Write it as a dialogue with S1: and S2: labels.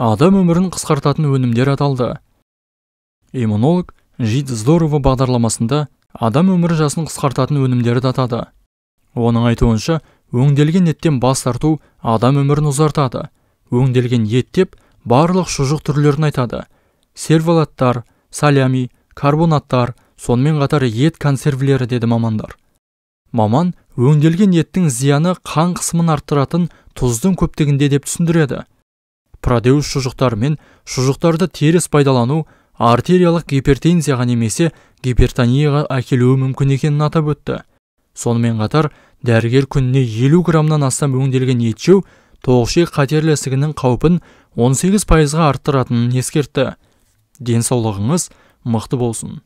S1: адам өмірін қысқартатын өнімдер аталды иммунолог жид здорово бағдарламасында адам өмірі жасын қысқартатын өнімдерді атады оның айтуынша өңделген еттен бас тарту адам өмірін ұзартады өңделген ет деп барлық шұжық түрлерін айтады сервалаттар салями карбонаттар сонымен қатар ет консервілері деді мамандар маман өңделген еттің зияны қан қысымын арттыратын тұздың көптігінде деп түсіндіреді продеус шұжықтары мен шұжықтарды теріс пайдалану артериялық гипертензияға немесе гипертонияға әкелуі мүмкін екенін атап өтті сонымен қатар дәрігер күніне елу граммнан астам өңделген ет жеу тоғышек қатерлі ісігінің қаупін 18 пайызға арттыратынын ескертті денсаулығыңыз мықты болсын